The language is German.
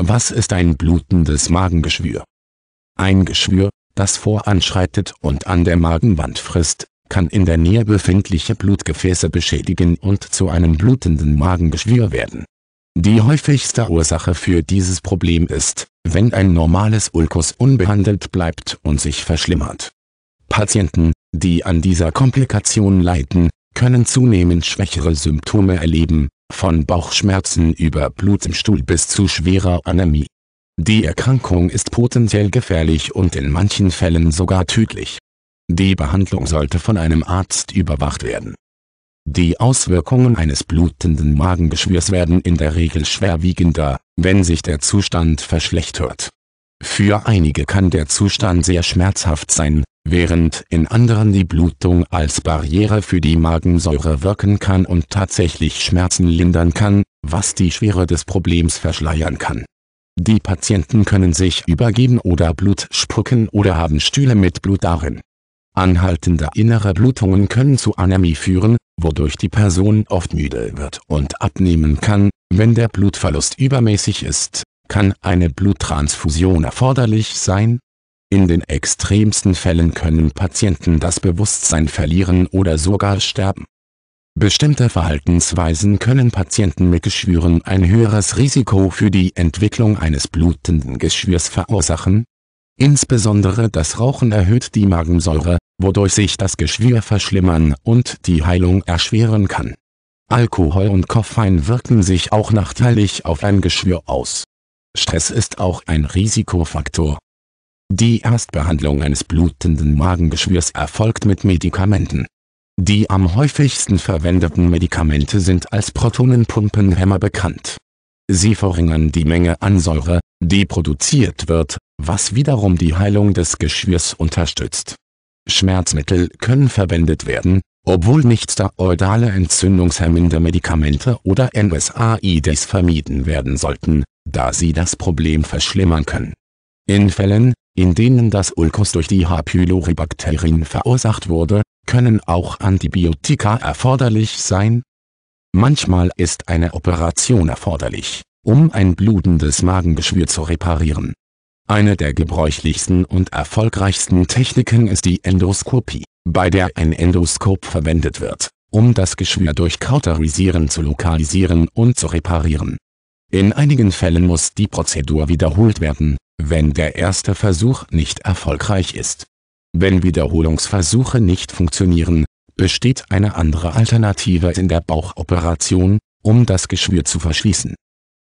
Was ist ein blutendes Magengeschwür? Ein Geschwür, das voranschreitet und an der Magenwand frisst, kann in der Nähe befindliche Blutgefäße beschädigen und zu einem blutenden Magengeschwür werden. Die häufigste Ursache für dieses Problem ist, wenn ein normales Ulkus unbehandelt bleibt und sich verschlimmert. Patienten, die an dieser Komplikation leiden, können zunehmend schwächere Symptome erleben, von Bauchschmerzen über Blut im Stuhl bis zu schwerer Anämie. Die Erkrankung ist potenziell gefährlich und in manchen Fällen sogar tödlich. Die Behandlung sollte von einem Arzt überwacht werden. Die Auswirkungen eines blutenden Magengeschwürs werden in der Regel schwerwiegender, wenn sich der Zustand verschlechtert für einige kann der Zustand sehr schmerzhaft sein, während in anderen die Blutung als Barriere für die Magensäure wirken kann und tatsächlich Schmerzen lindern kann, was die Schwere des Problems verschleiern kann. Die Patienten können sich übergeben oder Blut spucken oder haben Stühle mit Blut darin. Anhaltende innere Blutungen können zu Anämie führen, wodurch die Person oft müde wird und abnehmen kann, wenn der Blutverlust übermäßig ist kann eine Bluttransfusion erforderlich sein. In den extremsten Fällen können Patienten das Bewusstsein verlieren oder sogar sterben. Bestimmte Verhaltensweisen können Patienten mit Geschwüren ein höheres Risiko für die Entwicklung eines blutenden Geschwürs verursachen. Insbesondere das Rauchen erhöht die Magensäure, wodurch sich das Geschwür verschlimmern und die Heilung erschweren kann. Alkohol und Koffein wirken sich auch nachteilig auf ein Geschwür aus Stress ist auch ein Risikofaktor. Die Erstbehandlung eines blutenden Magengeschwürs erfolgt mit Medikamenten. Die am häufigsten verwendeten Medikamente sind als Protonenpumpenhemmer bekannt. Sie verringern die Menge an Säure, die produziert wird, was wiederum die Heilung des Geschwürs unterstützt. Schmerzmittel können verwendet werden, obwohl nicht steroidale entzündungshemmende Medikamente oder NSAIDs vermieden werden sollten, da sie das Problem verschlimmern können. In Fällen, in denen das Ulkus durch die H. pylori-Bakterien verursacht wurde, können auch Antibiotika erforderlich sein. Manchmal ist eine Operation erforderlich, um ein blutendes Magengeschwür zu reparieren. Eine der gebräuchlichsten und erfolgreichsten Techniken ist die Endoskopie, bei der ein Endoskop verwendet wird, um das Geschwür durch Kauterisieren zu lokalisieren und zu reparieren in einigen Fällen muss die Prozedur wiederholt werden, wenn der erste Versuch nicht erfolgreich ist. Wenn Wiederholungsversuche nicht funktionieren, besteht eine andere Alternative in der Bauchoperation, um das Geschwür zu verschließen